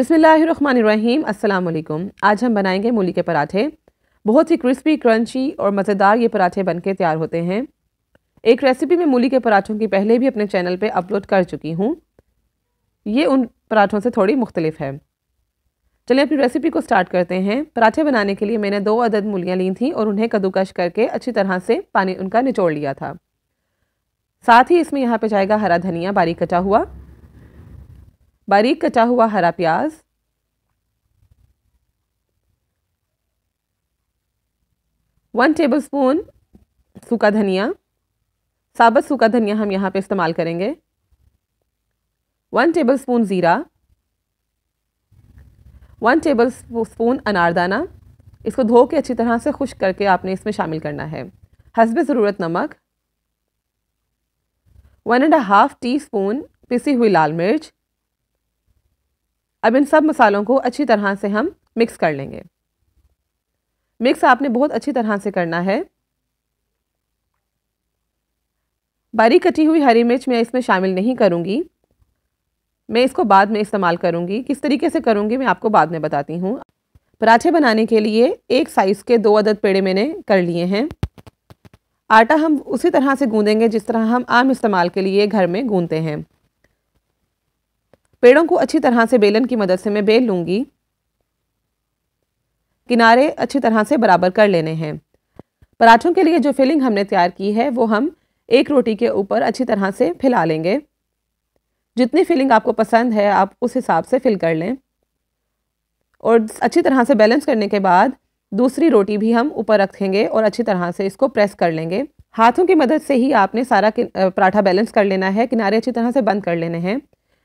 बिसमीम् अल्लाम आज हम बनाएंगे मूली के पराठे बहुत ही क्रिस्पी क्रंची और मज़ेदार ये पराठे बनके तैयार होते हैं एक रेसिपी में मूली के पराठों की पहले भी अपने चैनल पे अपलोड कर चुकी हूँ ये उन पराठों से थोड़ी मुख्तलिफ है चलिए अपनी रेसिपी को स्टार्ट करते हैं पराठे बनाने के लिए मैंने दो अदद मूलियाँ ली थी और उन्हें कद्दूकश करके अच्छी तरह से पानी उनका निचोड़ लिया था साथ ही इसमें यहाँ पर जाएगा हरा धनिया बारीक कटा हुआ बारीक कटा हुआ हरा प्याज वन टेबलस्पून सूखा धनिया साबत सूखा धनिया हम यहाँ पे इस्तेमाल करेंगे वन टेबलस्पून ज़ीरा वन टेबल स्पून अनारदाना इसको धो के अच्छी तरह से खुश करके आपने इसमें शामिल करना है हसब ज़रूरत नमक one and half teaspoon पिसी हुई लाल मिर्च अब इन सब मसालों को अच्छी तरह से हम मिक्स कर लेंगे मिक्स आपने बहुत अच्छी तरह से करना है बारीक कटी हुई हरी मिर्च मैं इसमें शामिल नहीं करूँगी मैं इसको बाद में इस्तेमाल करूँगी किस तरीके से करूँगी मैं आपको बाद में बताती हूँ पराठे बनाने के लिए एक साइज़ के दो अदद पेड़े मैंने कर लिए हैं आटा हम उसी तरह से गूंदेंगे जिस तरह हम आम इस्तेमाल के लिए घर में गूंदते हैं पेड़ों को अच्छी तरह से बेलन की मदद से मैं बेल लूँगी किनारे अच्छी तरह से बराबर कर लेने हैं पराठों के लिए जो फिलिंग हमने तैयार की है वो हम एक रोटी के ऊपर अच्छी तरह से फैला लेंगे जितनी फिलिंग आपको पसंद है आप उस हिसाब से फिल कर लें और अच्छी तरह से बैलेंस करने के बाद दूसरी रोटी भी हम ऊपर रखेंगे और अच्छी तरह से इसको प्रेस कर लेंगे हाथों की मदद से ही आपने सारा पराठा बैलेंस कर लेना है किनारे अच्छी तरह से बंद कर लेने हैं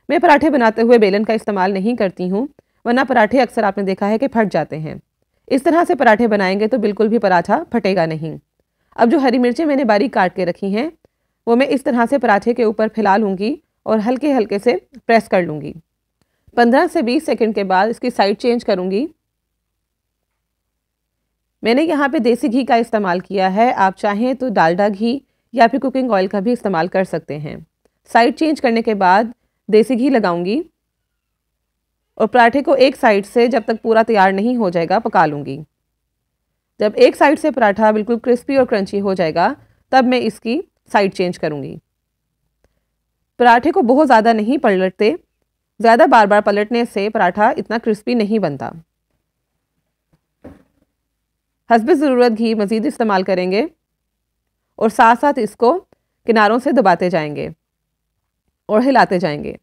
मैं पराठे बनाते हुए बेलन का इस्तेमाल नहीं करती हूँ वरना पराठे अक्सर आपने देखा है कि फट जाते हैं इस तरह से पराठे बनाएंगे तो बिल्कुल भी पराठा फटेगा नहीं अब जो हरी मिर्चें मैंने बारीक काट के रखी हैं वो मैं इस तरह से पराठे के ऊपर फैला लूँगी और हल्के हल्के से प्रेस कर लूँगी पंद्रह से बीस सेकेंड के बाद इसकी साइड चेंज करूँगी मैंने यहाँ पे देसी घी का इस्तेमाल किया है आप चाहें तो डालडा घी या फिर कुकिंग ऑयल का भी इस्तेमाल कर सकते हैं साइड चेंज करने के बाद देसी घी लगाऊंगी और पराठे को एक साइड से जब तक पूरा तैयार नहीं हो जाएगा पका लूँगी जब एक साइड से पराठा बिल्कुल क्रिस्पी और क्रंची हो जाएगा तब मैं इसकी साइड चेंज करूँगी पराठे को बहुत ज़्यादा नहीं पलटते ज़्यादा बार बार पलटने से पराठा इतना क्रिस्पी नहीं बनता हसब ज़रूरत घी मज़ीद इस्तेमाल करेंगे और साथ साथ इसको किनारों से दबाते जाएंगे और हिलाते जाएंगे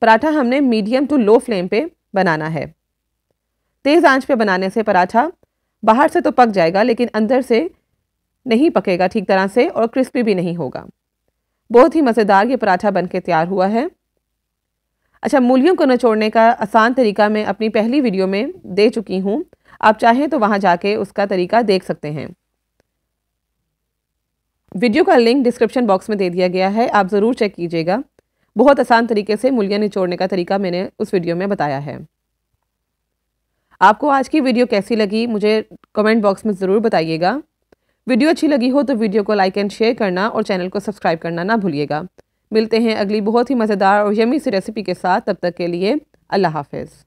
पराठा हमने मीडियम टू लो फ्लेम पे बनाना है तेज़ आंच पे बनाने से पराठा बाहर से तो पक जाएगा लेकिन अंदर से नहीं पकेगा ठीक तरह से और क्रिस्पी भी नहीं होगा बहुत ही मज़ेदार ये पराठा बन के तैयार हुआ है अच्छा मूलियों को नचोड़ने का आसान तरीका मैं अपनी पहली वीडियो में दे चुकी हूँ आप चाहें तो वहाँ जाके उसका तरीका देख सकते हैं वीडियो का लिंक डिस्क्रिप्शन बॉक्स में दे दिया गया है आप ज़रूर चेक कीजिएगा बहुत आसान तरीके से मूलियाँ निचोड़ने का तरीका मैंने उस वीडियो में बताया है आपको आज की वीडियो कैसी लगी मुझे कमेंट बॉक्स में ज़रूर बताइएगा वीडियो अच्छी लगी हो तो वीडियो को लाइक एंड शेयर करना और चैनल को सब्सक्राइब करना ना भूलिएगा मिलते हैं अगली बहुत ही मज़ेदार और यमी सी रेसिपी के साथ तब तक के लिए अल्लाह हाफिज़